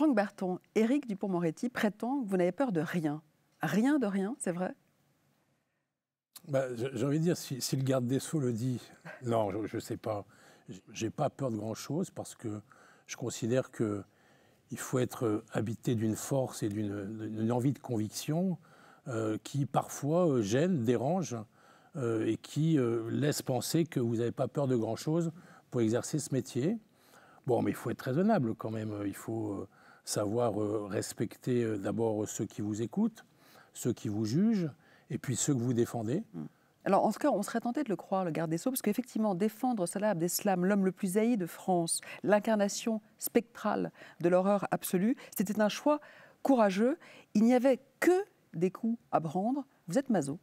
Franck Barton, Éric Dupont-Moretti prétend que vous n'avez peur de rien. Rien de rien, c'est vrai bah, J'ai envie de dire, si, le garde des Sceaux le dit, non, je ne sais pas. Je n'ai pas peur de grand-chose parce que je considère qu'il faut être euh, habité d'une force et d'une envie de conviction euh, qui parfois euh, gêne, dérange et qui laisse penser que vous n'avez pas peur de grand-chose pour exercer ce métier. Bon, mais il faut être raisonnable quand même. Il faut savoir euh, respecter euh, d'abord euh, ceux qui vous écoutent, ceux qui vous jugent, et puis ceux que vous défendez. Mm. Alors, en ce cas, on serait tenté de le croire, le garde des Sceaux, parce qu'effectivement, défendre Salah Abdeslam, l'homme le plus haï de France, l'incarnation spectrale de l'horreur absolue, c'était un choix courageux. Il n'y avait que des coups à prendre. Vous êtes Mazo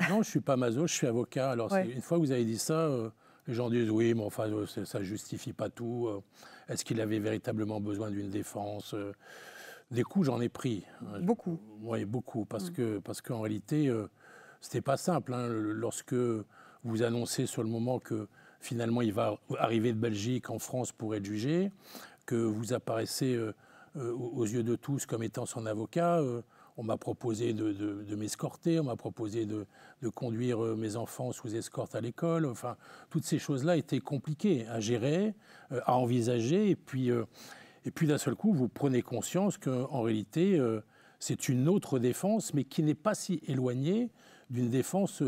Non, je ne suis pas Mazo. je suis avocat. Alors, une fois que vous avez dit ça, les gens disent oui, mais enfin, euh, ça ne justifie pas tout. Euh. Est-ce qu'il avait véritablement besoin d'une défense euh? Des coups, j'en ai pris. Beaucoup. Oui, beaucoup, parce mm. que parce qu'en réalité, ce c'était pas simple. Hein, lorsque vous annoncez sur le moment que finalement il va arriver de Belgique en France pour être jugé, que vous apparaissez aux yeux de tous comme étant son avocat on m'a proposé de, m'escorter, on m'a proposé de, conduire euh, mes enfants sous escorte à l'école. Enfin, toutes ces choses-là étaient compliquées à gérer, euh, à envisager. Et puis, euh, puis d'un seul coup, vous prenez conscience qu'en réalité, c'est une autre défense, mais qui n'est pas si éloignée d'une défense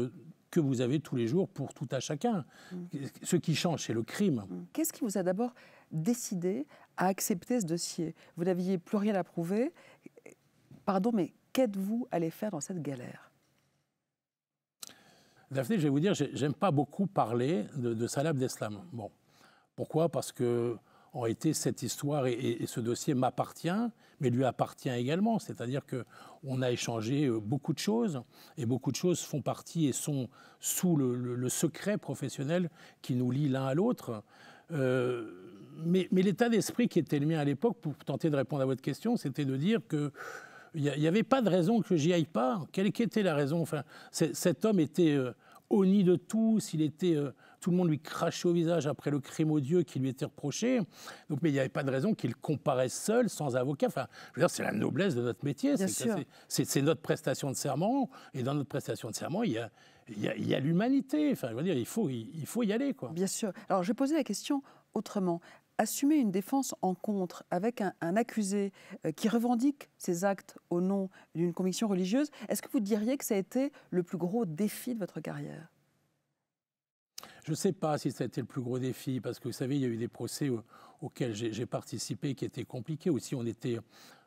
que vous avez tous les jours pour tout à chacun. Mm. Ce qui change, c'est le crime. Mm. Qu'est-ce qui vous a d'abord décidé à accepter ce dossier Vous n'aviez plus rien à prouver Pardon, mais qu'êtes-vous allé faire dans cette galère Daphné, je vais vous dire, j'aime pas beaucoup parler de, de Salah Abdeslam. Bon, pourquoi Parce que en été, cette histoire et, ce dossier m'appartient, mais lui appartient également. C'est-à-dire que on a échangé euh, beaucoup de choses, et beaucoup de choses font partie et sont sous le, secret professionnel qui nous lie l'un à l'autre. Euh, mais, mais l'état d'esprit qui était le mien à l'époque, pour tenter de répondre à votre question, c'était de dire que il n'y avait pas de raison que j'y aille pas. Quelle était la raison enfin, Cet homme était euh, au nid de tous, il était... Euh, tout le monde lui crachait au visage après le crime odieux qui lui était reproché. Donc, mais il n'y avait pas de raison qu'il comparaisse seul, sans avocat. Enfin, c'est la noblesse de notre métier. C'est notre prestation de serment. Et dans notre prestation de serment, il y a, il y a l'humanité. Enfin, je veux dire, il faut, il, faut y aller. Quoi. Bien sûr. Alors, je vais poser la question autrement assumer une défense en contre avec un, accusé euh, qui revendique ses actes au nom d'une conviction religieuse, est-ce que vous diriez que ça a été le plus gros défi de votre carrière je ne sais pas si ça a été le plus gros défi, parce que vous savez, il y a eu des procès auxquels j'ai participé qui étaient compliqués. Aussi, on était,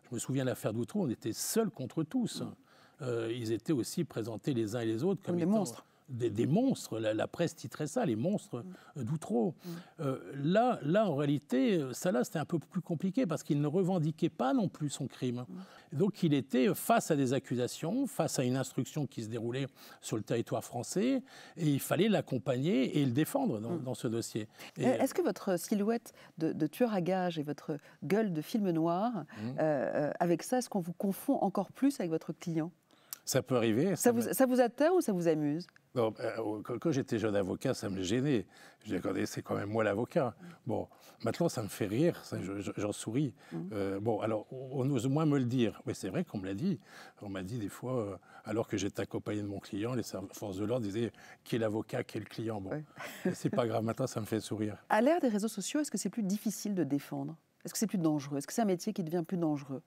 je me souviens de l'affaire Doutreau, on était seuls contre tous. Euh, ils étaient aussi présentés les uns et les autres comme, des monstres des, monstres. La, presse titrait ça, les monstres mm. euh, d'Outreau. Mm. Euh, là, là, en réalité, euh, ça là c'était un peu plus compliqué parce qu'il ne revendiquait pas non plus son crime. Mm. Donc, il était face à des accusations, face à une instruction qui se déroulait sur le territoire français, et il fallait l'accompagner et le défendre dans, ce dossier. Est-ce que votre silhouette de, tueur à gages et votre gueule de film noir, euh, avec ça, est-ce qu'on vous confond encore plus avec votre client ça peut arriver. Ça, vous, atteint ou ça vous amuse non, ben, euh, quand, j'étais jeune avocat, ça me gênait. Je disais, c'est quand même moi l'avocat. Bon, maintenant, ça me fait rire, j'en souris. Mmh. Euh, bon, alors, on, ose moins me le dire. Oui, c'est vrai qu'on me l'a dit. On m'a dit des fois, euh, alors que j'étais accompagné de mon client, les forces de l'ordre disaient, qui est l'avocat, qui est le client Bon, c'est pas grave, maintenant, ça me fait sourire. À l'ère des réseaux sociaux, est-ce que c'est plus difficile de défendre Est-ce que c'est plus dangereux Est-ce que c'est un métier qui devient plus dangereux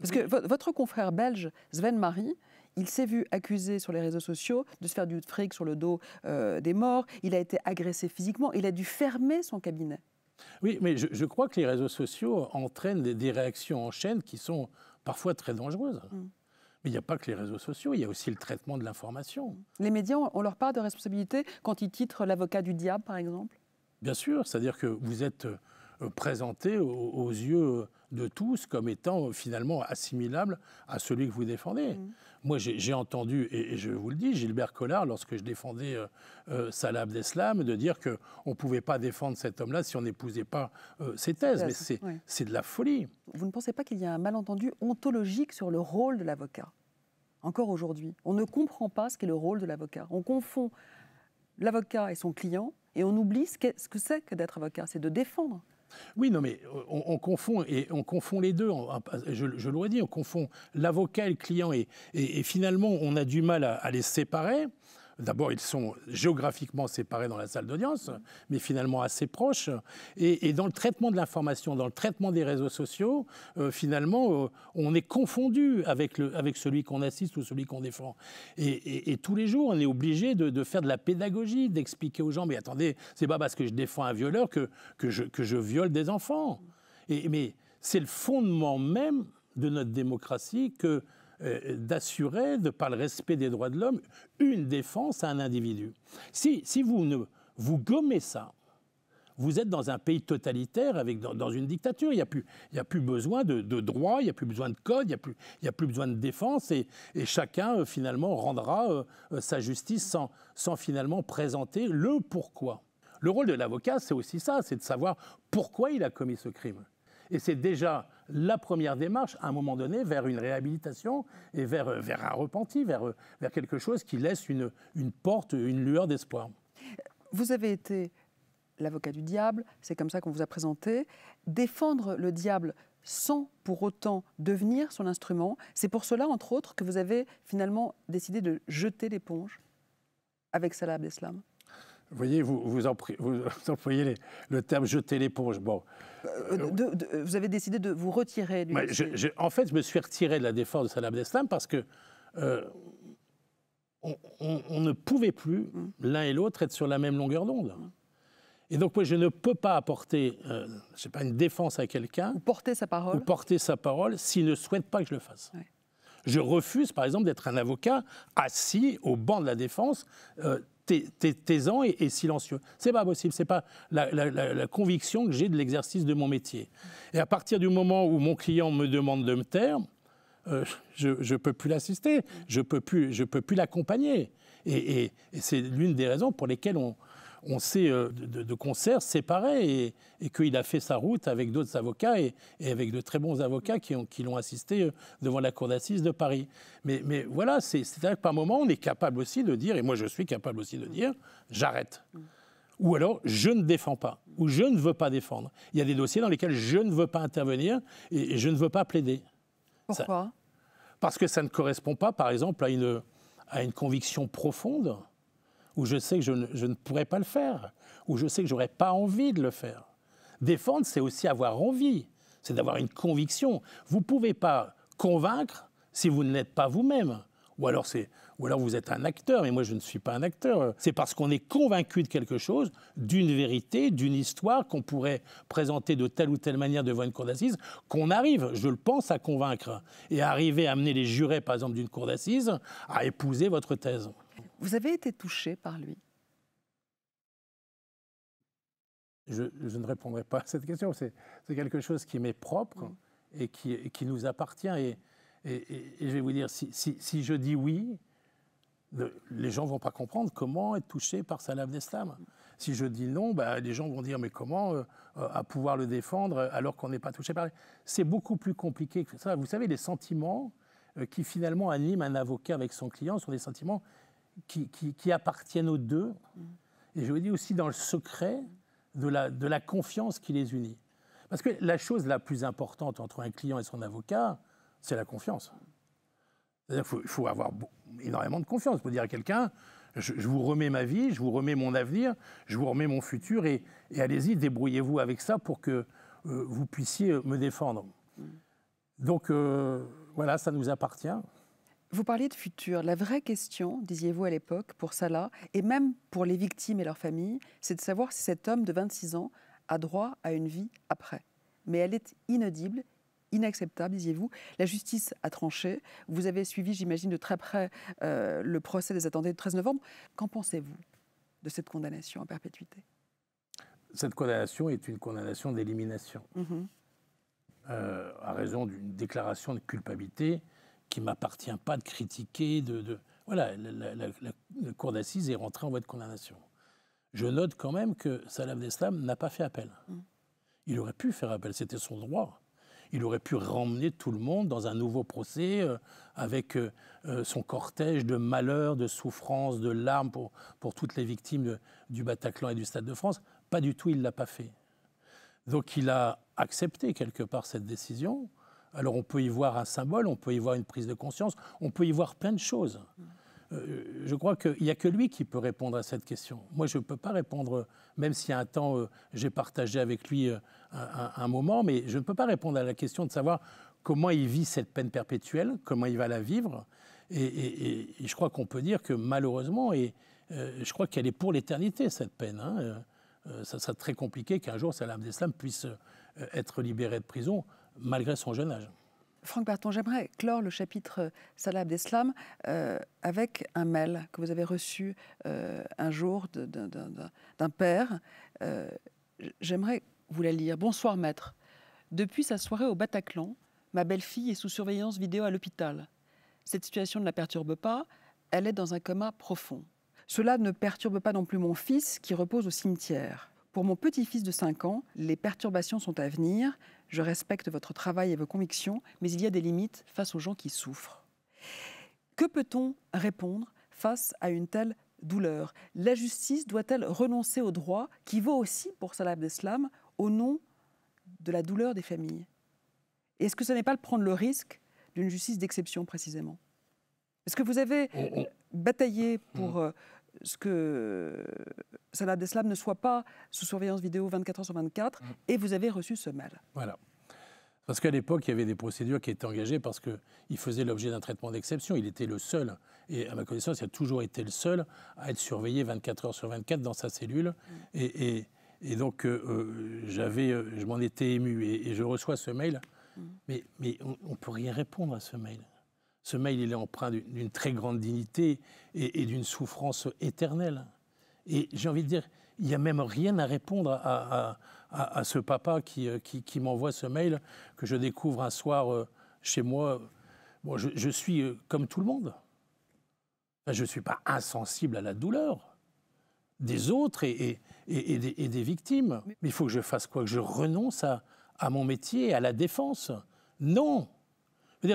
parce que votre confrère belge, Sven Marie, il s'est vu accusé sur les réseaux sociaux de se faire du fric sur le dos euh, des morts. Il a été agressé physiquement. Il a dû fermer son cabinet. Oui, mais je, crois que les réseaux sociaux entraînent des, réactions en chaîne qui sont parfois très dangereuses. Mm. Mais il n'y a pas que les réseaux sociaux, il y a aussi le traitement de l'information. Mm. Les médias on leur parle de responsabilité quand ils titrent l'avocat du diable, par exemple Bien sûr, c'est-à-dire que vous êtes euh, présenté aux yeux de tous comme étant euh, finalement assimilable à celui que vous défendez. Mm. Moi, j'ai entendu, et, je vous le dis, Gilbert Collard, lorsque je défendais euh, euh Salah Abdeslam, de dire qu'on ne pouvait pas défendre cet homme-là si on n'épousait pas euh, ses thèses. Mais c'est de la folie. Vous ne pensez pas qu'il y a un malentendu ontologique sur le rôle de l'avocat Encore aujourd'hui, on ne comprend pas ce qu'est le rôle de l'avocat. On confond l'avocat et son client, et on oublie ce que c'est que d'être avocat, c'est de défendre. Oui, non, mais euh, on, confond les deux. Ah, je, l'aurais dit, on confond l'avocat et le client, et, finalement, on a du mal à les séparer. D'abord, ils sont géographiquement séparés dans la salle d'audience, mais finalement assez proches. Et, dans le traitement de l'information, dans le traitement des réseaux sociaux, euh, finalement, euh, on est confondu avec, celui qu'on assiste ou celui qu'on défend. Et, tous les jours, on est obligé de, faire de la pédagogie, d'expliquer aux gens, mais attendez, c'est pas parce que je défends un violeur que, je, que je viole des enfants. mais c'est le fondement même de notre démocratie que euh, d'assurer, de par le respect des droits de l'homme, une défense à un individu. Si, si vous ne vous gommez ça, vous êtes dans un pays totalitaire, avec, dans, une dictature. Il n'y a, plus, a plus besoin de, de droit, il n'y a plus besoin de code, il n'y a, plus, a plus besoin de défense, et, chacun euh, finalement rendra euh, sa justice sans, sans finalement présenter le pourquoi. Le rôle de l'avocat, c'est aussi ça, c'est de savoir pourquoi il a commis ce crime. Et c'est déjà la première démarche, à un moment donné, vers une réhabilitation et vers, euh, vers un repenti, euh, vers, quelque chose qui laisse une, une porte, une lueur d'espoir. Vous avez été l'avocat du diable, c'est comme ça qu'on vous a présenté. Défendre le diable sans pour autant devenir son instrument, c'est pour cela, entre autres, que vous avez finalement décidé de jeter l'éponge avec Salah Abdeslam. Vous voyez, vous, vous, employez, vous le terme jeter l'éponge. Bon. Euh, vous avez décidé de vous retirer du. en fait, je me suis retiré de la défense de Salah Abdeslam parce que euh, on, ne pouvait plus, mm. l'un et l'autre, être sur la même longueur d'onde. Mm. Et donc, moi, je ne peux pas apporter, euh, c'est pas, une défense à quelqu'un. Ou porter sa parole. Ou porter sa parole s'il ne souhaite pas que je le fasse. Je refuse, par exemple, d'être un avocat assis au banc de la défense, taisant et, et silencieux. C'est pas possible, c'est pas la, conviction que j'ai de l'exercice de mon métier. Et à partir du moment où mon client me demande de me taire, euh, je ne peux plus l'assister, je ne peux plus, plus l'accompagner. et c'est l'une des raisons pour lesquelles on, on sait euh, de, concert séparés et, qu'il a fait sa route avec d'autres avocats et, avec de très bons avocats qui, l'ont assisté euh, devant la cour d'assises de Paris. Mais, voilà, c'est-à-dire que par moment, on est capable aussi de dire, et moi je suis capable aussi de dire, j'arrête. Ou alors, je ne défends pas, ou je ne veux pas défendre. Il y a des dossiers dans lesquels je ne veux pas intervenir et, je ne veux pas plaider. Pourquoi Parce que ça ne correspond pas, par exemple, à une conviction profonde où je sais que je ne, pourrais pas le faire, où je sais que j'aurais pas envie de le faire. Défendre, c'est aussi avoir envie, c'est d'avoir une conviction. Vous ne pouvez pas convaincre si vous ne l'êtes pas vous-même. Ou alors, ou alors vous êtes un acteur, mais moi je ne suis pas un acteur. C'est parce qu'on est convaincu de quelque chose, d'une vérité, d'une histoire qu'on pourrait présenter de telle ou telle manière devant une cour d'assises, qu'on arrive, je le pense, à convaincre. Et à arriver à amener les jurés, par exemple, d'une cour d'assises à épouser votre thèse. Vous avez été touché par lui je, ne répondrai pas à cette question. C'est quelque chose qui m'est propre et, qui, qui, nous appartient. Et, je vais vous dire, si, je dis oui, les gens ne vont pas comprendre comment être touché par Salah d'eslam Si je dis non, bah, les gens vont dire mais comment euh, euh, à pouvoir le défendre alors qu'on n'est pas touché par lui C'est beaucoup plus compliqué que ça. Vous savez, les sentiments euh, qui finalement animent un avocat avec son client sont des sentiments qui, appartiennent aux deux, et je vous dis aussi dans le secret de la, de la confiance qui les unit. Parce que la chose la plus importante entre un client et son avocat, c'est la confiance. Il faut, avoir énormément de confiance pour dire à quelqu'un, je, vous remets ma vie, je vous remets mon avenir, je vous remets mon futur, et, allez-y, débrouillez-vous avec ça pour que euh, vous puissiez me défendre. Mm. Donc euh, voilà, ça nous appartient. Vous parliez de futur. La vraie question, disiez-vous à l'époque, pour Salah, et même pour les victimes et leurs familles, c'est de savoir si cet homme de 26 ans a droit à une vie après. Mais elle est inaudible, inacceptable, disiez-vous. La justice a tranché. Vous avez suivi, j'imagine, de très près euh, le procès des attentats du 13 novembre. Qu'en pensez-vous de cette condamnation à perpétuité Cette condamnation est une condamnation d'élimination. Mmh euh, à raison d'une déclaration de culpabilité qui m'appartient pas de critiquer. De, Voilà, la, cour d'assises est rentrée en voie de condamnation. Je note quand même que Salah al-Dislam n'a pas fait appel. Mm. Il aurait pu faire appel, c'était son droit. Il aurait pu ramener tout le monde dans un nouveau procès euh, avec euh, euh, son cortège de malheurs, de souffrances, de larmes pour, pour toutes les victimes du Bataclan et du Stade de France. Pas du tout, il ne l'a pas fait. Donc il a accepté quelque part cette décision alors on peut y voir un symbole, on peut y voir une prise de conscience, on peut y voir plein de choses. Euh, je crois qu'il n'y a que lui qui peut répondre à cette question. Moi, je ne peux pas répondre, même si à un temps, euh, j'ai partagé avec lui euh, un, moment, mais je ne peux pas répondre à la question de savoir comment il vit cette peine perpétuelle, comment il va la vivre. Et, je crois qu'on peut dire que malheureusement, et, je crois qu'elle est pour l'éternité, cette peine. Hein, ça serait très compliqué qu'un jour Salah d'islam puisse être libéré de prison malgré son jeune âge. Franck Barton, j'aimerais clore le chapitre Salah Abdeslam euh, avec un mail que vous avez reçu euh, un jour d'un père. Euh, j'aimerais vous la lire. Bonsoir maître. Depuis sa soirée au Bataclan, ma belle-fille est sous surveillance vidéo à l'hôpital. Cette situation ne la perturbe pas, elle est dans un coma profond. Cela ne perturbe pas non plus mon fils qui repose au cimetière. Pour mon petit-fils de 5 ans, les perturbations sont à venir, je respecte votre travail et vos convictions, mais il y a des limites face aux gens qui souffrent. Que peut-on répondre face à une telle douleur La justice doit-elle renoncer au droit qui vaut aussi pour Salah Abdeslam au nom de la douleur des familles Est-ce que ce n'est pas prendre le risque d'une justice d'exception précisément Est-ce que vous avez bataillé pour... Hmm. Euh, ce que euh, Salah Deslam ne soit pas sous surveillance vidéo 24 heures sur 24 mm. et vous avez reçu ce mail. Voilà. Parce qu'à l'époque, il y avait des procédures qui étaient engagées parce qu'il faisait l'objet d'un traitement d'exception. Il était le seul, et à ma connaissance, il a toujours été le seul à être surveillé 24 heures sur 24 dans sa cellule. Mm. Et, donc, euh, euh, j'avais, je m'en étais ému. Et, je reçois ce mail, mm. mais, mais on ne peut rien répondre à ce mail. Ce mail, il est empreint d'une très grande dignité et, d'une souffrance éternelle. Et j'ai envie de dire, il n'y a même rien à répondre à, ce papa euh, qui, qui, m'envoie ce mail que je découvre un soir euh, chez moi. Bon, je, suis euh, comme tout le monde. Je ne suis pas insensible à la douleur des autres et, des, victimes. Mais il faut que je fasse quoi Que je renonce à, mon métier, à la défense Non je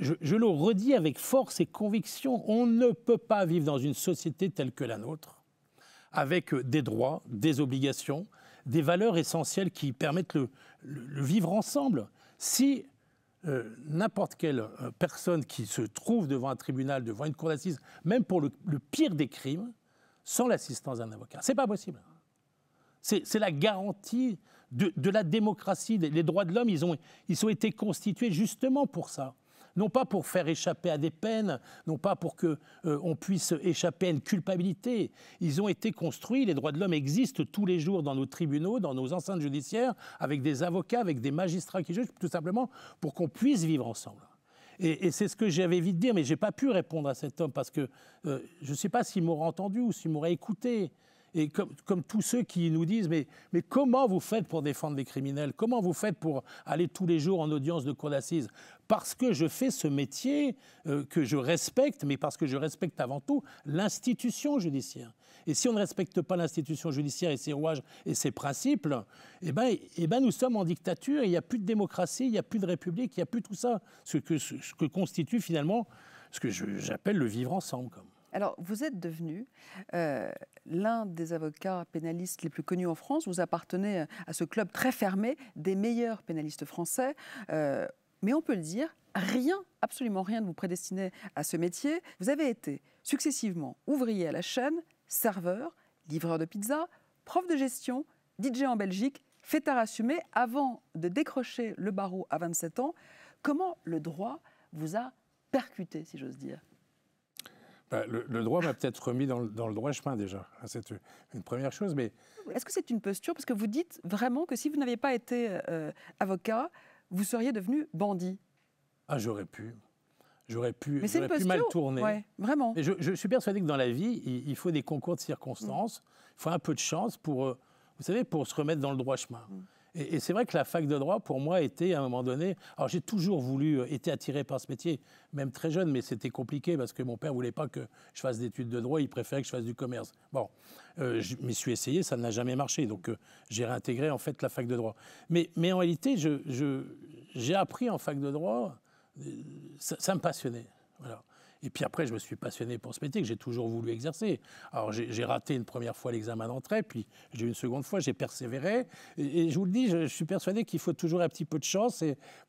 je, le redis avec force et conviction, on ne peut pas vivre dans une société telle que la nôtre, avec euh, des droits, des obligations, des valeurs essentielles qui permettent le, vivre ensemble. Si euh, n'importe quelle euh, personne qui se trouve devant un tribunal, devant une cour d'assises, même pour le, pire des crimes, sans l'assistance d'un avocat, Ce n'est pas possible. C'est la garantie de, la démocratie. Les droits de l'homme, ont, ils ont été constitués justement pour ça non pas pour faire échapper à des peines, non pas pour qu'on euh, puisse échapper à une culpabilité. Ils ont été construits, les droits de l'homme existent tous les jours dans nos tribunaux, dans nos enceintes judiciaires, avec des avocats, avec des magistrats qui jugent, tout simplement pour qu'on puisse vivre ensemble. Et, c'est ce que j'avais de dire, mais je n'ai pas pu répondre à cet homme parce que euh, je ne sais pas s'il m'aurait entendu ou s'il m'aurait écouté et comme, tous ceux qui nous disent mais, comment vous faites pour défendre les criminels Comment vous faites pour aller tous les jours en audience de cour d'assises parce que je fais ce métier euh, que je respecte, mais parce que je respecte avant tout l'institution judiciaire. Et si on ne respecte pas l'institution judiciaire et ses rouages et ses principes, eh bien eh ben nous sommes en dictature, il n'y a plus de démocratie, il n'y a plus de république, il n'y a plus tout ça, ce que, ce que constitue finalement ce que j'appelle le vivre ensemble. Alors, vous êtes devenu euh, l'un des avocats pénalistes les plus connus en France. Vous appartenez à ce club très fermé des meilleurs pénalistes français. Euh, mais on peut le dire, rien, absolument rien ne vous prédestinait à ce métier. Vous avez été successivement ouvrier à la chaîne, serveur, livreur de pizza, prof de gestion, DJ en Belgique, à rassumer. avant de décrocher le barreau à 27 ans. Comment le droit vous a percuté, si j'ose dire bah, le, droit m'a peut-être remis dans le, droit chemin déjà. C'est une première chose, mais... Est-ce que c'est une posture Parce que vous dites vraiment que si vous n'aviez pas été euh, avocat, vous seriez devenu bandit. Ah, j'aurais pu. J'aurais pu, mais pu mal tourner. Ouais, vraiment. Mais je, suis persuadé que dans la vie, il, faut des concours de circonstances, mm. il faut un peu de chance pour, euh, vous savez, pour se remettre dans le droit chemin. Mm. Et, c'est vrai que la fac de droit, pour moi, était à un moment donné. Alors j'ai toujours voulu, être euh, été attiré par ce métier, même très jeune, mais c'était compliqué parce que mon père voulait pas que je fasse d'études de droit, il préférait que je fasse du commerce. Bon, euh, je m'y suis essayé, ça n'a jamais marché, donc euh, j'ai réintégré en fait la fac de droit. Mais, mais en réalité, j'ai je, appris en fac de droit, ça, ça me passionnait. Voilà. Et puis après, je me suis passionné pour ce métier que j'ai toujours voulu exercer. Alors j'ai raté une première fois l'examen d'entrée, puis j'ai eu une seconde fois, j'ai persévéré. Et, je vous le dis, je, suis persuadé qu'il faut toujours un petit peu de chance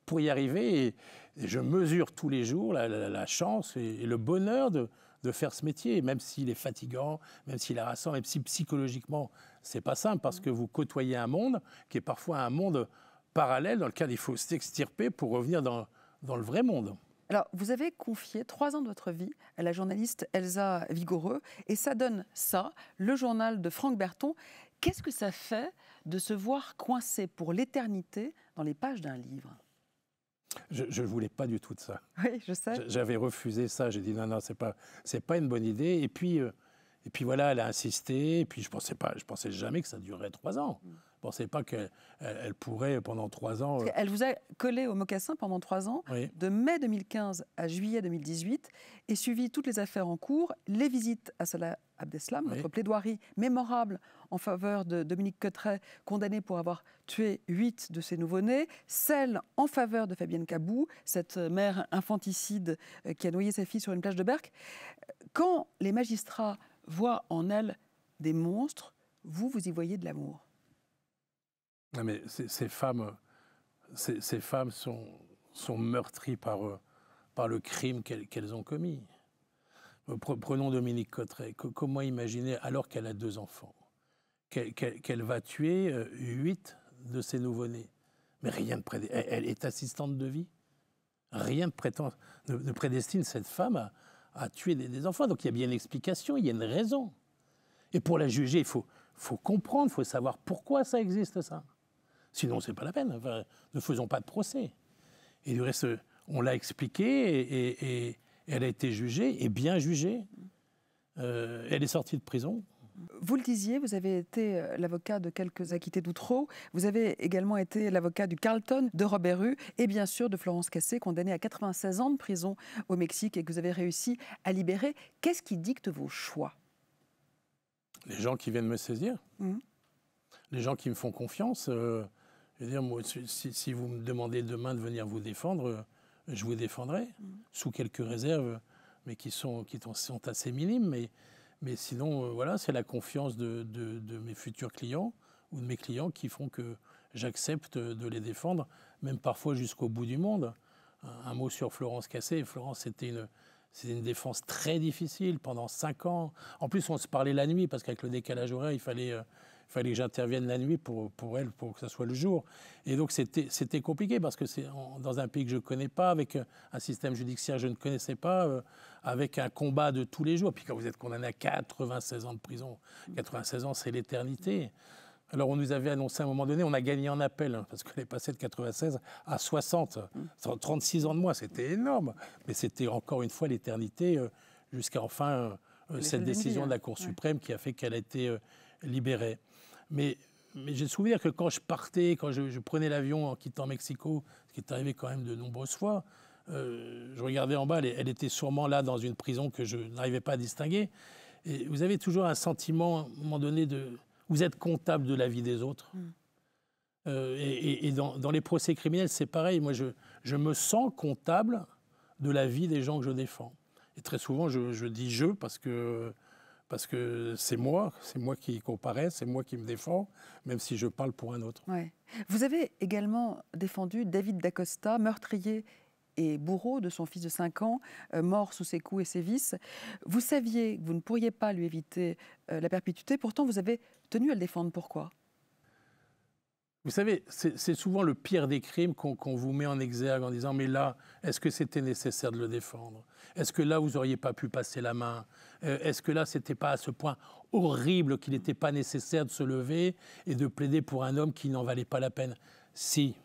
pour y arriver. Et, je mesure tous les jours la, chance et, le bonheur de, faire ce métier, même s'il est fatigant, même s'il est rassant, même si psychologiquement, c'est pas simple parce que vous côtoyez un monde qui est parfois un monde parallèle dans lequel il faut s'extirper pour revenir dans le vrai monde. Alors, vous avez confié trois ans de votre vie à la journaliste Elsa Vigoreux, et ça donne ça, le journal de Franck Berton. Qu'est-ce que ça fait de se voir coincé pour l'éternité dans les pages d'un livre je ne voulais pas du tout de ça. Oui, je sais. J'avais refusé ça. J'ai dit non, non, c'est pas, pas une bonne idée. Et puis, euh, et puis voilà, elle a insisté. Et puis je pensais pas, je pensais jamais que ça durerait trois ans. Mm pensez pas qu'elle elle pourrait, pendant trois ans... Euh, elle vous a collé au mocassin pendant trois ans, de mai 2015 à juillet 2018, et suivi toutes les affaires en cours, les visites à Salah Abdeslam, votre plaidoirie mémorable en faveur de Dominique Cotteret, condamné pour avoir tué huit de ses nouveau-nés, celle en faveur de Fabienne Cabou, cette mère infanticide euh, qui a noyé sa fille sur une plage de Berck. Quand les magistrats voient en elle des monstres, vous, vous y voyez de l'amour mais ces, femmes, ces, femmes sont, sont meurtries par, euh, par le crime qu'elles ont commis. Euh, prenons Dominique Cotteret. Comment imaginer, alors qu'elle a deux enfants, qu'elle va tuer euh, huit de ses nouveau-nés Mais rien ne prédestine. Elle est assistante de vie. Rien de ne prédestine cette femme à, tuer des, enfants. Donc il y a bien une explication, il y a une raison. Et pour la juger, il faut, faut comprendre, il faut savoir pourquoi ça existe, ça. Sinon, ce n'est pas la peine. ne faisons pas de procès. Et du reste, on l'a expliqué et, elle a été jugée et bien jugée. Euh, elle est sortie de prison. Vous le disiez, vous avez été euh, l'avocat de quelques acquittés d'Outreau. Vous avez également été l'avocat du Carlton, de Robert Rue et bien sûr de Florence Cassé, condamnée à 96 ans de prison au Mexique et que vous avez réussi à libérer. Qu'est-ce qui dicte vos choix Les gens qui viennent me saisir. Mmh. Les gens qui me font confiance. Euh, je veux dire, moi, si, vous me demandez demain de venir vous défendre, je vous défendrai, mm. sous quelques réserves, mais qui sont, qui sont assez minimes. Mais, mais sinon, euh, voilà, c'est la confiance de, mes futurs clients ou de mes clients qui font que j'accepte de les défendre, même parfois jusqu'au bout du monde. Un, mot sur Florence Cassé. Florence, c'était une, une défense très difficile pendant cinq ans. En plus, on se parlait la nuit parce qu'avec le décalage horaire, il fallait, euh, il fallait que j'intervienne la nuit pour, pour elle, pour que ça soit le jour. Et donc, c'était compliqué parce que c'est dans un pays que je ne connais pas, avec euh, un système judiciaire que je ne connaissais pas, euh, avec un combat de tous les jours. Puis quand vous êtes condamné à 96 ans de prison, 96 ans, c'est l'éternité. Alors, on nous avait annoncé à un moment donné, on a gagné en appel, hein, parce qu'elle est passée de 96 à 60, 36 ans de moins, c'était énorme. Mais c'était encore une fois l'éternité, euh, jusqu'à enfin cette décision de la Cour suprême qui a fait qu'elle a été libérée. Mais, j'ai le souvenir que quand je partais, quand je, prenais l'avion en quittant Mexico, ce qui est arrivé quand même de nombreuses fois, euh, je regardais en bas, elle, elle, était sûrement là dans une prison que je n'arrivais pas à distinguer. Et vous avez toujours un sentiment, à un moment donné, de. Vous êtes comptable de la vie des autres. Mm. Euh, et, dans, les procès criminels, c'est pareil. Moi, je, je, me sens comptable de la vie des gens que je défends. Et très souvent, je, je dis je parce que parce que c'est moi, c'est moi qui comparais, c'est moi qui me défends, même si je parle pour un autre. Vous avez également défendu David Dacosta, meurtrier et bourreau de son fils de 5 ans, euh, mort sous ses coups et ses vices. Vous saviez que vous ne pourriez pas lui éviter euh, la perpétuité, pourtant vous avez tenu à le défendre. Pourquoi vous savez, c'est souvent le pire des crimes qu'on vous met en exergue en disant mais là, est-ce que c'était nécessaire de le défendre Est-ce que là, vous n'auriez pas pu passer la main euh, Est-ce que là, c'était pas à ce point horrible qu'il n'était pas nécessaire de se lever et de plaider pour un homme qui n'en valait pas la peine Si,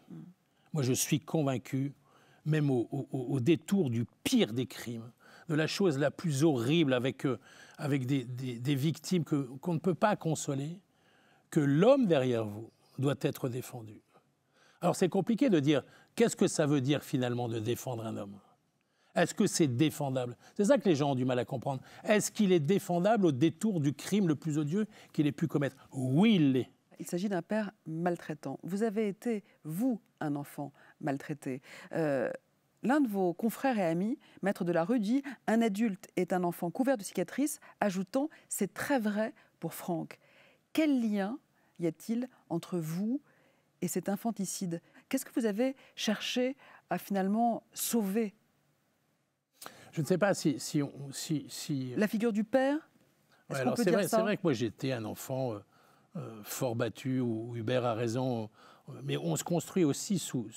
moi je suis convaincu, même au, détour du pire des crimes, de la chose la plus horrible avec, euh, avec des, victimes qu'on ne peut pas consoler, que l'homme derrière vous, doit être défendu. Alors c'est compliqué de dire qu'est-ce que ça veut dire finalement de défendre un homme Est-ce que c'est défendable C'est ça que les gens ont du mal à comprendre. Est-ce qu'il est défendable au détour du crime le plus odieux qu'il ait pu commettre Oui, il l'est. Il s'agit d'un père maltraitant. Vous avez été, vous, un enfant maltraité. Euh, l'un de vos confrères et amis, maître de la rue, dit Un adulte est un enfant couvert de cicatrices, ajoutant C'est très vrai pour Franck. Quel lien y a-t-il entre vous et cet infanticide. Qu'est-ce que vous avez cherché à finalement sauver Je ne sais pas si... si, si, euh, La figure du père C'est -ce vrai, vrai, que moi j'étais un enfant euh, euh, fort battu, ou Hubert a raison, mais on se construit aussi sous,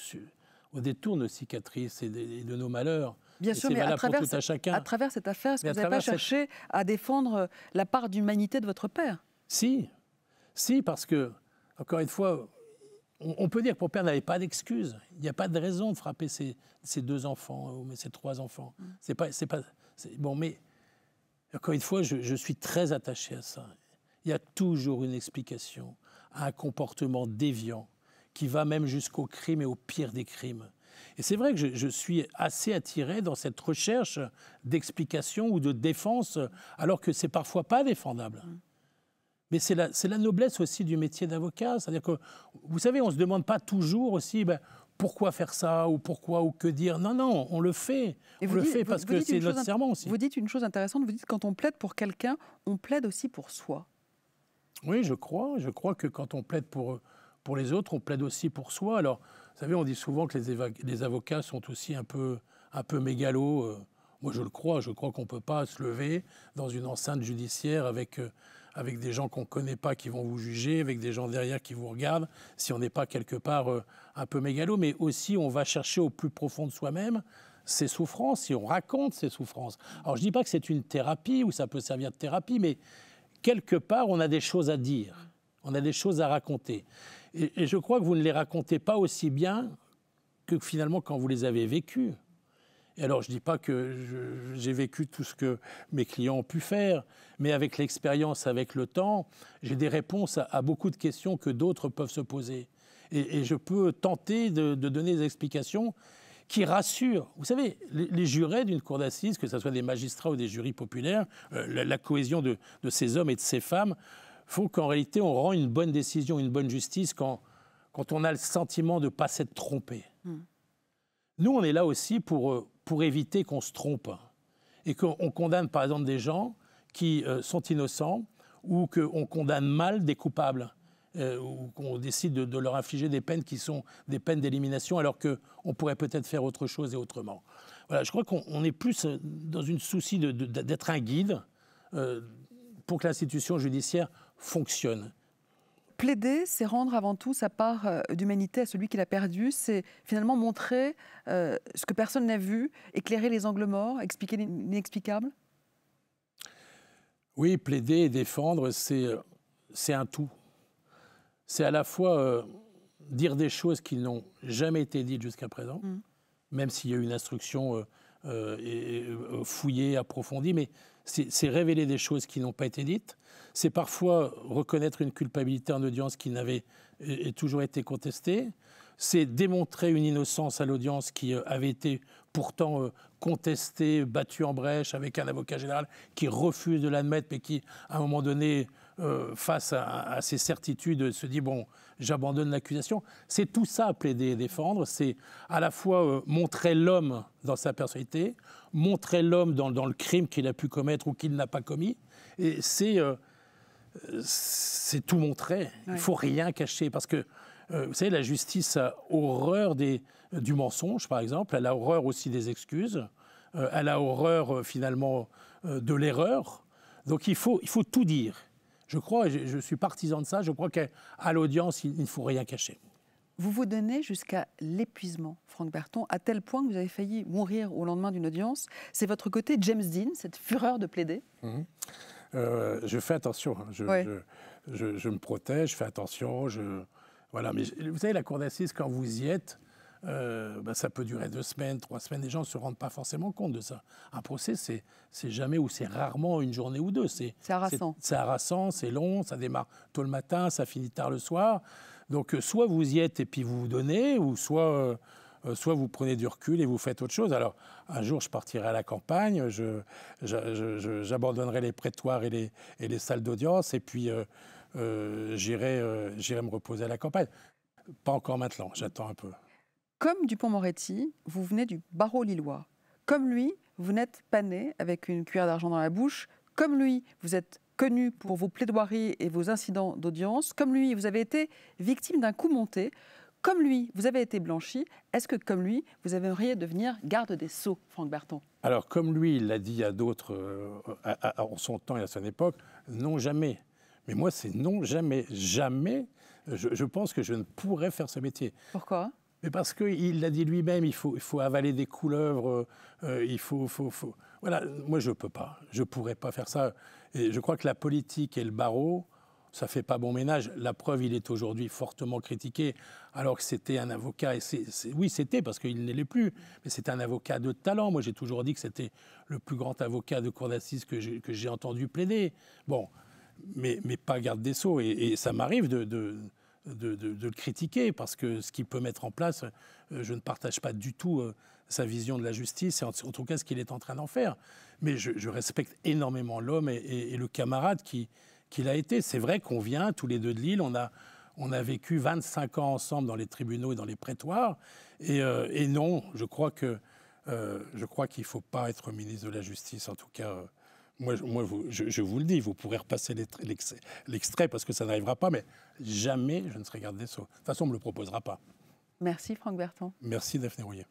au détour de nos cicatrices et de, nos malheurs. Bien sûr, mais à travers, tout à, chacun. à travers cette affaire, est-ce que vous n'avez pas cherché à défendre la part d'humanité de votre père Si, si, parce que encore une fois, on, peut dire que mon père n'avait pas d'excuse. Il n'y a pas de raison de frapper ses, deux enfants, mais ses trois enfants. Mm. C'est pas, c'est pas, bon, mais encore une fois, je, suis très attaché à ça. Il y a toujours une explication à un comportement déviant qui va même jusqu'au crime et au pire des crimes. Et c'est vrai que je, suis assez attiré dans cette recherche d'explication ou de défense, alors que c'est parfois pas défendable. Mm mais c'est la, noblesse aussi du métier d'avocat. C'est-à-dire que, vous savez, on ne se demande pas toujours aussi ben, pourquoi faire ça ou pourquoi ou que dire. Non, non, on le fait. on vous le fait parce que c'est notre serment aussi. Vous dites une chose intéressante, vous dites quand on plaide pour quelqu'un, on plaide aussi pour soi. Oui, je crois. Je crois que quand on plaide pour, pour les autres, on plaide aussi pour soi. Alors, vous savez, on dit souvent que les, les avocats sont aussi un peu, un peu mégalos. Euh. Moi, je le crois. Je crois qu'on ne peut pas se lever dans une enceinte judiciaire avec... Euh, avec des gens qu'on ne connaît pas qui vont vous juger, avec des gens derrière qui vous regardent, si on n'est pas quelque part euh, un peu mégalo, mais aussi on va chercher au plus profond de soi-même ses souffrances, si on raconte ses souffrances. Alors je ne dis pas que c'est une thérapie ou ça peut servir de thérapie, mais quelque part on a des choses à dire, on a des choses à raconter. et je crois que vous ne les racontez pas aussi bien que finalement quand vous les avez vécues. Et alors, je ne dis pas que j'ai vécu tout ce que mes clients ont pu faire, mais avec l'expérience, avec le temps, j'ai des réponses à, beaucoup de questions que d'autres peuvent se poser. Et, je peux tenter de, donner des explications qui rassurent. Vous savez, les, jurés d'une cour d'assises, que ce soit des magistrats ou des jurys populaires, euh, la, cohésion de, ces hommes et de ces femmes faut qu'en réalité, on rend une bonne décision, une bonne justice quand, quand on a le sentiment de ne pas s'être trompé. Hmm. Nous, on est là aussi pour euh, pour éviter qu'on se trompe et qu'on condamne par exemple des gens qui euh, sont innocents ou qu'on condamne mal des coupables euh, ou qu'on décide de, leur infliger des peines qui sont des peines d'élimination alors qu'on pourrait peut-être faire autre chose et autrement. Voilà, je crois qu'on est plus euh, dans une souci d'être un guide pour que l'institution judiciaire fonctionne plaider, c'est rendre avant tout sa part euh, d'humanité à celui qui l'a perdu, c'est finalement montrer euh, ce que personne n'a vu, éclairer les angles morts, expliquer l'inexplicable Oui, plaider et défendre, euh, c'est un tout. C'est à la fois dire des choses qui n'ont jamais été dites jusqu'à présent, mmh. même s'il y a eu une instruction. Euh, et, euh, fouillé, approfondi, mais c'est révéler des choses qui n'ont pas été dites. C'est parfois reconnaître une culpabilité en audience qui n'avait toujours été contestée. C'est démontrer une innocence à l'audience qui euh, avait été pourtant contestée, battue en brèche avec un avocat général qui refuse de l'admettre, mais qui, à un moment donné, euh, face à, ces certitudes, se dit bon, j'abandonne l'accusation. C'est tout ça plaider et défendre. C'est à la fois euh, montrer l'homme dans sa personnalité, montrer l'homme dans, le crime qu'il a pu commettre ou qu'il n'a pas commis. Et c'est euh, c'est tout montrer. Il faut rien cacher parce que vous savez, la justice a horreur du mensonge, par exemple. Elle a horreur aussi des excuses. elle a horreur finalement de l'erreur. Donc il faut tout dire je crois, et je, suis partisan de ça, je crois qu'à l'audience, il ne faut rien cacher. Vous vous donnez jusqu'à l'épuisement, Franck Berton, à tel point que vous avez failli mourir au lendemain d'une audience. C'est votre côté James Dean, cette fureur de plaider mhm. euh, Je fais attention, hein. je, je, me protège, je fais attention. Je... Voilà, mais vous savez, la cour d'assises, quand vous y êtes, euh, ben, ça peut durer deux semaines, trois semaines. Les gens ne se rendent pas forcément compte de ça. Un procès, c'est jamais ou c'est rarement une journée ou deux. C'est harassant. C'est harassant, c'est long, ça démarre tôt le matin, ça finit tard le soir. Donc, euh, soit vous y êtes et puis vous vous donnez, ou soit. Euh, soit vous prenez du recul et vous faites autre chose. Alors, un jour, je partirai à la campagne, j'abandonnerai les prétoires et les, et les salles d'audience, et puis j'irai me reposer à la campagne. Pas encore maintenant, j'attends un peu. Comme Dupont-Moretti, vous venez du barreau lillois. Comme lui, vous n'êtes pas né avec une cuillère d'argent dans la bouche. Comme lui, vous êtes connu pour vos plaidoiries et vos incidents d'audience. Comme lui, vous avez été victime d'un coup monté. Comme lui, vous avez été blanchi. Est-ce que, comme lui, vous aimeriez devenir garde des Sceaux, Franck Berton Alors, comme lui, il l'a dit à d'autres, euh, en son temps et à son époque, non jamais. Mais moi, c'est non jamais. Jamais, je pense que je ne pourrais faire ce métier. Pourquoi mais parce qu'il l'a dit lui-même, il faut, il faut avaler des couleuvres, euh, euh, il faut, faut, faut, Voilà, moi je ne peux pas, je ne pourrais pas faire ça. Et je crois que la politique et le barreau, ça ne fait pas bon ménage. La preuve, il est aujourd'hui fortement critiqué, alors que c'était un avocat, et oui c'était parce qu'il ne l'est plus, mais c'est un avocat de talent. Moi j'ai toujours dit que c'était le plus grand avocat de cour d'assises que j'ai, entendu plaider. Bon, mais, mais pas garde des sceaux, et, ça m'arrive de de, le critiquer, parce que ce qu'il peut mettre en place, euh, je ne partage pas du tout euh, sa vision de la justice, et en, tout cas ce qu'il est en train d'en faire. Mais je, respecte énormément l'homme et, le camarade qu'il a été. C'est vrai qu'on vient tous les deux de Lille, on a, on a vécu 25 ans ensemble dans les tribunaux et dans les prétoires, et, euh, non, je crois que... je crois qu'il ne faut pas être ministre de la Justice, en tout cas moi, je, vous le dis, vous pourrez repasser l'extrait parce que ça n'arrivera pas, mais jamais je ne serai gardé De toute façon, on ne me le proposera pas. Merci Franck Berton. Merci Daphné Rouillet.